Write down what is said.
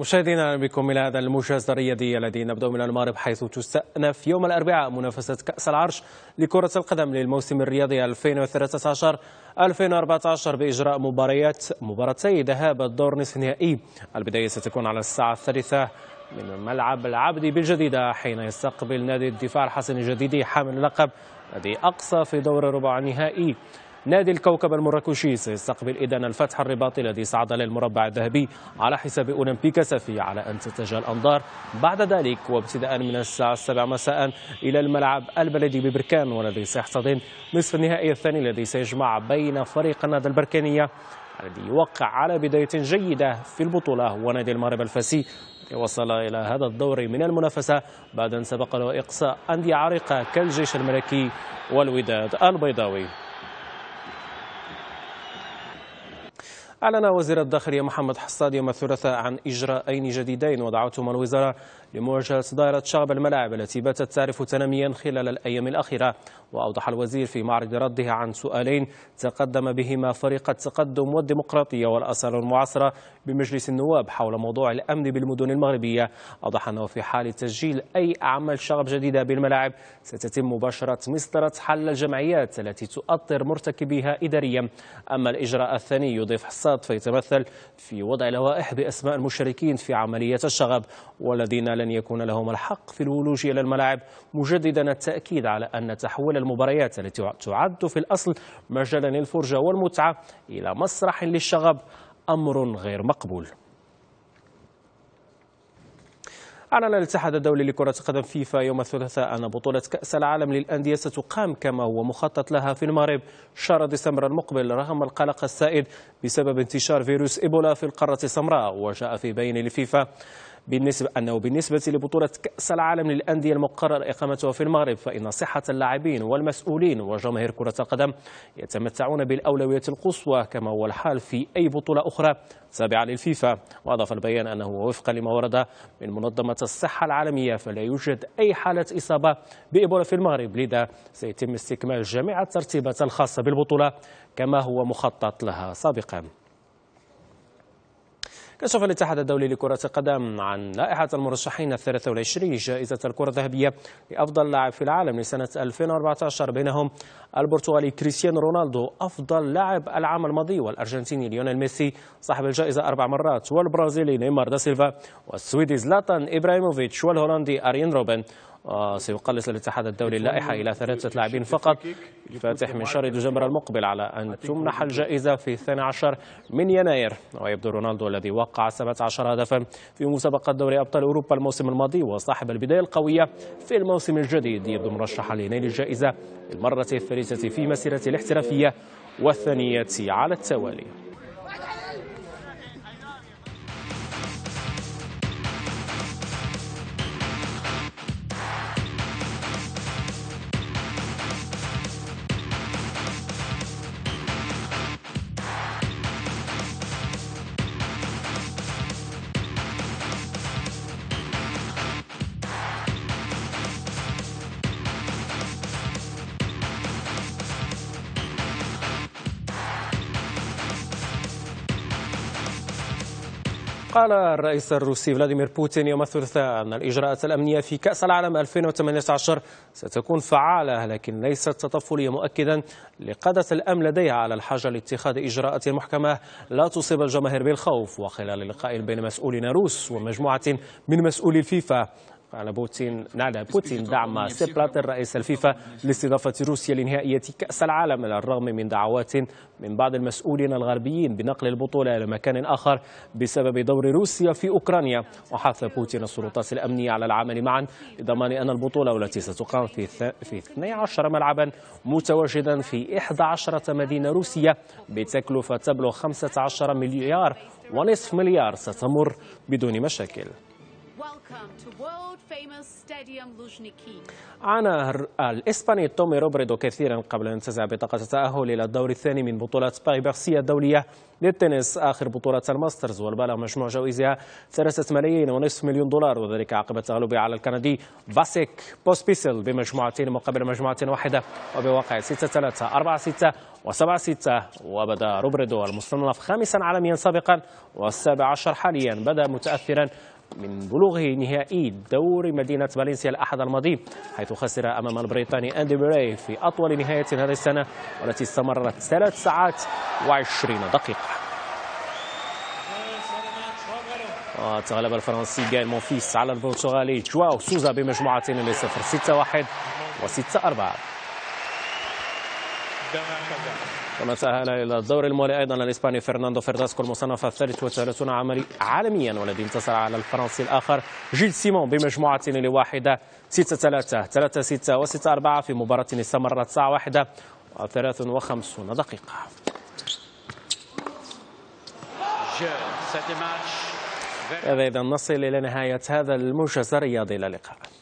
مشاهدينا بكم الى هذا الموجز الرياضي الذي نبدا من المغرب حيث تستأنف يوم الاربعاء منافسه كاس العرش لكره القدم للموسم الرياضي 2013 2014 باجراء مباريات مباراتي ذهاب الدور نصف النهائي البدايه ستكون على الساعه الثالثه من ملعب العبدي بالجديده حين يستقبل نادي الدفاع الحسن الجديدي حامل اللقب الذي اقصى في دور ربع النهائي نادي الكوكب المراكشي سيستقبل إذن الفتح الرباطي الذي صعد للمربع الذهبي على حساب أولمبيكا سفي على أن تتجه الأنظار بعد ذلك وابتداء من الساعة السابعة مساء إلى الملعب البلدي ببركان والذي سيحتضن نصف النهائي الثاني الذي سيجمع بين فريق النهضة البركانية الذي يوقع على بداية جيدة في البطولة ونادي المغرب الفاسي وصل إلى هذا الدور من المنافسة بعد أن سبق له إقصاء أندية عريقة كالجيش الملكي والوداد البيضاوي أعلن وزير الداخلية محمد حصاد يوم الثلاثاء عن إجراءين جديدين وضعتهما الوزارة لمواجهة دائرة شغب الملاعب التي باتت تعرف تنميا خلال الأيام الأخيرة وأوضح الوزير في معرض رده عن سؤالين تقدم بهما فريق التقدم والديمقراطية والأسر المعاصرة بمجلس النواب حول موضوع الأمن بالمدن المغربية أوضح أنه في حال تسجيل أي أعمال شغب جديدة بالملاعب ستتم مباشرة مسطرة حل الجمعيات التي تؤطر مرتكبيها إداريا أما الإجراء الثاني يضيف حصاد الاقتصاد فيتمثل في وضع لوائح بأسماء المشاركين في عملية الشغب والذين لن يكون لهم الحق في الولوج إلى الملاعب مجددا التأكيد على أن تحويل المباريات التي تعد في الأصل مجالا للفرجة والمتعة إلى مسرح للشغب أمر غير مقبول أعلن الاتحاد الدولي لكرة القدم فيفا يوم الثلاثاء أن بطولة كأس العالم للأندية ستقام كما هو مخطط لها في المغرب شهر ديسمبر المقبل رغم القلق السائد بسبب انتشار فيروس إيبولا في القارة السمراء وجاء في بيان لفيفا بالنسبة أنه بالنسبة لبطولة كأس العالم للأندية المقرر إقامتها في المغرب فإن صحة اللاعبين والمسؤولين وجماهير كرة القدم يتمتعون بالأولوية القصوى كما هو الحال في أي بطولة أخرى تابعة للفيفا وأضاف البيان أنه وفقا لما ورد من منظمة الصحة العالمية فلا يوجد أي حالة إصابة بإبولا في المغرب لذا سيتم استكمال جميع الترتيبات الخاصة بالبطولة كما هو مخطط لها سابقا كشف الاتحاد الدولي لكرة القدم عن لائحة المرشحين ال 23 جائزة الكرة الذهبية لأفضل لاعب في العالم لسنة 2014 بينهم البرتغالي كريستيانو رونالدو أفضل لاعب العام الماضي والأرجنتيني ليونيل ميسي صاحب الجائزة أربع مرات والبرازيلي نيمار دا سيلفا والسويدي زلاتان إبراهيموفيتش والهولندي أرين روبن سيقلص الاتحاد الدولي اللائحة إلى ثلاثة لاعبين فقط فاتح من شهر دجنبر المقبل على أن تمنح الجائزة في 12 من يناير ويبدو رونالدو الذي وقع 17 هدفا في مسابقة دوري أبطال أوروبا الموسم الماضي وصاحب البداية القوية في الموسم الجديد يبدو مرشحا لنيل الجائزة للمرة الثالثة في مسيرته الاحترافية والثانية على التوالي قال الرئيس الروسي فلاديمير بوتين يوم الثلاثاء أن الإجراءات الأمنية في كأس العالم 2018 ستكون فعالة لكن ليست تطفلية مؤكدا لقادة الأمن لديها على الحاجة لاتخاذ إجراءات محكمة لا تصيب الجماهير بالخوف وخلال لقاء بين مسؤولين روس ومجموعة من مسؤولي الفيفا على بوتين نعل بوتين دعم سيبلات الرئيس الفيفا لاستضافة روسيا لنهائية كأس العالم على الرغم من دعوات من بعض المسؤولين الغربيين بنقل البطولة إلى مكان آخر بسبب دور روسيا في أوكرانيا وحث بوتين السلطات الأمنية على العمل معا لضمان أن البطولة والتي ستقام في في 12 ملعبا متواجدا في 11 مدينة روسية بتكلفة تبلغ 15 مليار ونصف مليار ستمر بدون مشاكل عانى الإسباني تومي روبريدو كثيرا قبل انتزاع بطاقة التأهل إلى الدور الثاني من بطولة باي بارسيا الدولية للتنس آخر بطولة الماسترز والبالغ مجموع جوائزها ثلاثة ملايين ونصف مليون دولار وذلك عقب التغلب على الكندي فاسيك بوسبيسل بمجموعتين مقابل مجموعة واحدة وبواقع 6 3 4 6 و7 6 وبدا روبريدو المصنف خامسا عالميا سابقا والسابع عشر حاليا بدا متأثرا من بلوغه نهائي دور مدينة فالنسيا الأحد الماضي حيث خسر أمام البريطاني أندي بيري في أطول نهاية هذه السنة والتي استمرت ثلاث ساعات وعشرين دقيقة تغلب الفرنسي جايل مونفيس على البرتغالي جواو سوزا بمجموعتين لصفر 6-1 و 6-4 كما تأهل إلى الدور الموالي أيضا الإسباني فرناندو فرداسكو المصنف الثالث والثلاثون عالميا والذي انتصر على الفرنسي الآخر جيل سيمون بمجموعة لواحدة 6 3 3 6 و 6 4 في مباراة استمرت ساعة واحدة و53 دقيقة هذا إذا نصل إلى نهاية هذا الموجز الرياضي إلى اللقاء